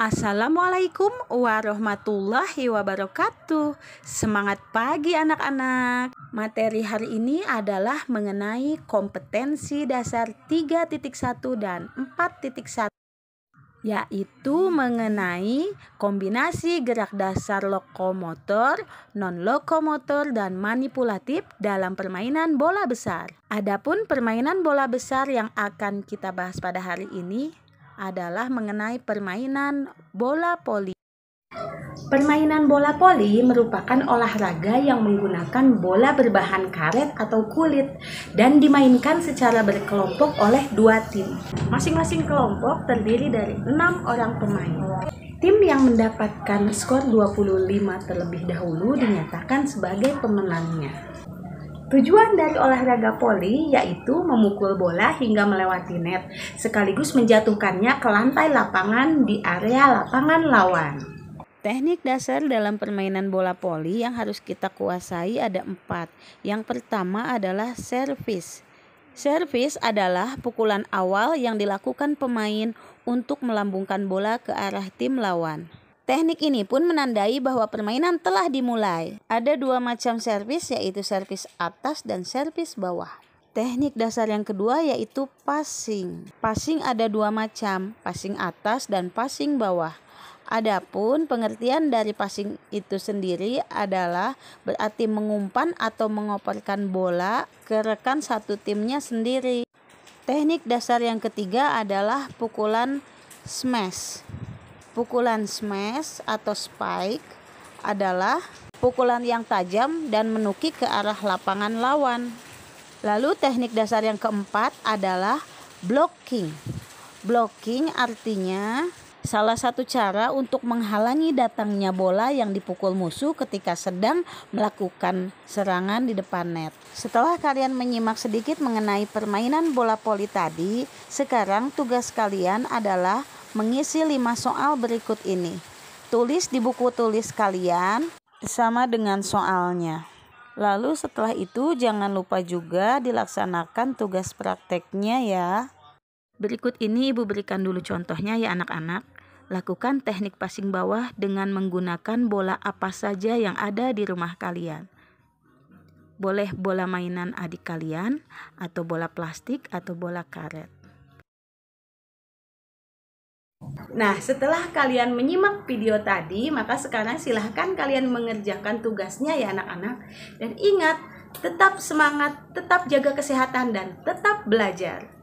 Assalamualaikum warahmatullahi wabarakatuh. Semangat pagi anak-anak. Materi hari ini adalah mengenai kompetensi dasar 3.1 dan 4.1 yaitu mengenai kombinasi gerak dasar lokomotor, non-lokomotor, dan manipulatif dalam permainan bola besar. Adapun permainan bola besar yang akan kita bahas pada hari ini adalah mengenai permainan bola poli. Permainan bola poli merupakan olahraga yang menggunakan bola berbahan karet atau kulit dan dimainkan secara berkelompok oleh dua tim. Masing-masing kelompok terdiri dari enam orang pemain. Tim yang mendapatkan skor 25 terlebih dahulu dinyatakan sebagai pemenangnya. Tujuan dari olahraga poli yaitu memukul bola hingga melewati net, sekaligus menjatuhkannya ke lantai lapangan di area lapangan lawan. Teknik dasar dalam permainan bola poli yang harus kita kuasai ada empat. Yang pertama adalah service. Service adalah pukulan awal yang dilakukan pemain untuk melambungkan bola ke arah tim lawan. Teknik ini pun menandai bahwa permainan telah dimulai. Ada dua macam servis yaitu servis atas dan servis bawah. Teknik dasar yang kedua yaitu passing. Passing ada dua macam, passing atas dan passing bawah. Adapun pengertian dari passing itu sendiri adalah berarti mengumpan atau mengoperkan bola ke rekan satu timnya sendiri. Teknik dasar yang ketiga adalah pukulan smash. Pukulan smash atau spike adalah pukulan yang tajam dan menukik ke arah lapangan lawan. Lalu teknik dasar yang keempat adalah blocking. Blocking artinya salah satu cara untuk menghalangi datangnya bola yang dipukul musuh ketika sedang melakukan serangan di depan net. Setelah kalian menyimak sedikit mengenai permainan bola poli tadi, sekarang tugas kalian adalah mengisi 5 soal berikut ini. Tulis di buku tulis kalian sama dengan soalnya. Lalu setelah itu jangan lupa juga dilaksanakan tugas prakteknya ya. Berikut ini ibu berikan dulu contohnya ya anak-anak. Lakukan teknik passing bawah dengan menggunakan bola apa saja yang ada di rumah kalian. Boleh bola mainan adik kalian, atau bola plastik, atau bola karet. Nah, setelah kalian menyimak video tadi, maka sekarang silahkan kalian mengerjakan tugasnya ya anak-anak. Dan ingat, tetap semangat, tetap jaga kesehatan, dan tetap belajar.